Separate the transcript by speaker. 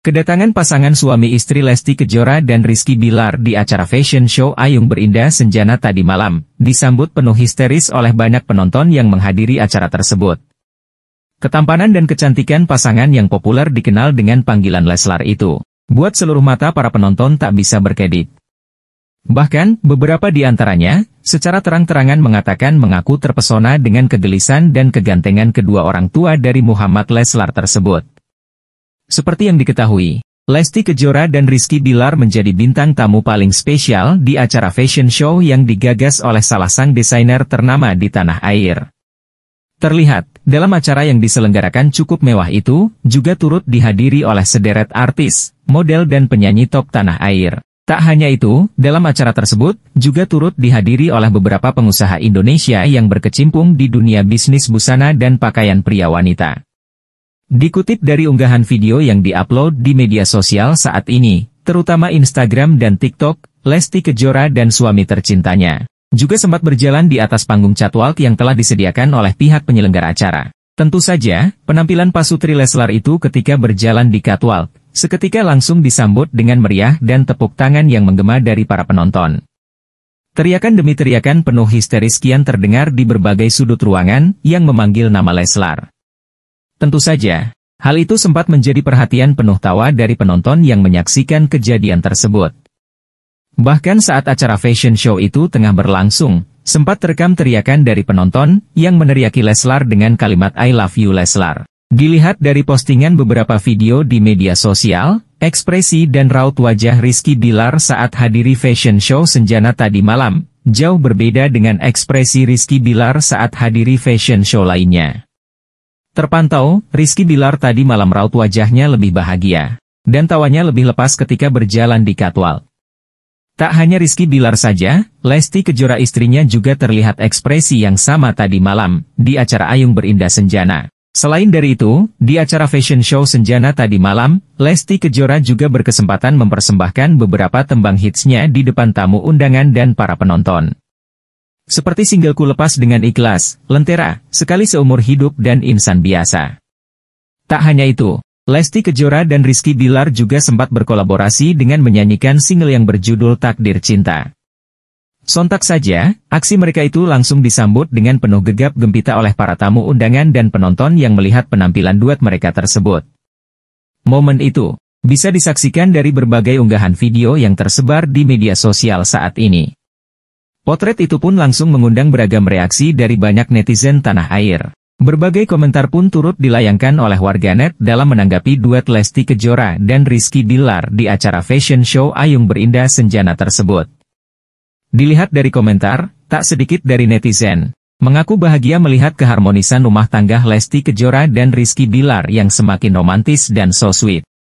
Speaker 1: Kedatangan pasangan suami istri Lesti Kejora dan Rizky Bilar di acara fashion show Ayung Berindah Senjana tadi malam, disambut penuh histeris oleh banyak penonton yang menghadiri acara tersebut. Ketampanan dan kecantikan pasangan yang populer dikenal dengan panggilan Leslar itu, buat seluruh mata para penonton tak bisa berkedip. Bahkan, beberapa di antaranya, secara terang-terangan mengatakan mengaku terpesona dengan kegelisan dan kegantengan kedua orang tua dari Muhammad Leslar tersebut. Seperti yang diketahui, Lesti Kejora dan Rizky Bilar menjadi bintang tamu paling spesial di acara fashion show yang digagas oleh salah sang desainer ternama di tanah air. Terlihat, dalam acara yang diselenggarakan cukup mewah itu, juga turut dihadiri oleh sederet artis, model dan penyanyi top tanah air. Tak hanya itu, dalam acara tersebut, juga turut dihadiri oleh beberapa pengusaha Indonesia yang berkecimpung di dunia bisnis busana dan pakaian pria wanita. Dikutip dari unggahan video yang diupload di media sosial saat ini, terutama Instagram dan TikTok, Lesti Kejora dan suami tercintanya, juga sempat berjalan di atas panggung catwalk yang telah disediakan oleh pihak penyelenggara acara. Tentu saja, penampilan Pasutri Leslar itu ketika berjalan di catwalk, seketika langsung disambut dengan meriah dan tepuk tangan yang menggema dari para penonton. Teriakan demi teriakan penuh histeris kian terdengar di berbagai sudut ruangan yang memanggil nama Leslar. Tentu saja, hal itu sempat menjadi perhatian penuh tawa dari penonton yang menyaksikan kejadian tersebut. Bahkan saat acara fashion show itu tengah berlangsung, sempat terekam teriakan dari penonton yang meneriaki Leslar dengan kalimat I love you Leslar. Dilihat dari postingan beberapa video di media sosial, ekspresi dan raut wajah Rizky Bilar saat hadiri fashion show Senjana tadi malam, jauh berbeda dengan ekspresi Rizky Bilar saat hadiri fashion show lainnya. Terpantau, Rizky Bilar tadi malam raut wajahnya lebih bahagia, dan tawanya lebih lepas ketika berjalan di Katwal. Tak hanya Rizky Bilar saja, Lesti Kejora istrinya juga terlihat ekspresi yang sama tadi malam, di acara Ayung Berindah Senjana. Selain dari itu, di acara fashion show Senjana tadi malam, Lesti Kejora juga berkesempatan mempersembahkan beberapa tembang hitsnya di depan tamu undangan dan para penonton. Seperti singleku lepas dengan ikhlas, lentera, sekali seumur hidup dan insan biasa. Tak hanya itu, Lesti Kejora dan Rizky Bilar juga sempat berkolaborasi dengan menyanyikan single yang berjudul Takdir Cinta. Sontak saja, aksi mereka itu langsung disambut dengan penuh gegap gempita oleh para tamu undangan dan penonton yang melihat penampilan duet mereka tersebut. Momen itu, bisa disaksikan dari berbagai unggahan video yang tersebar di media sosial saat ini. Potret itu pun langsung mengundang beragam reaksi dari banyak netizen tanah air. Berbagai komentar pun turut dilayangkan oleh warganet dalam menanggapi duet Lesti Kejora dan Rizky Billar di acara fashion show Ayung Berindah Senjana tersebut. Dilihat dari komentar, tak sedikit dari netizen, mengaku bahagia melihat keharmonisan rumah tangga Lesti Kejora dan Rizky Billar yang semakin romantis dan so sweet.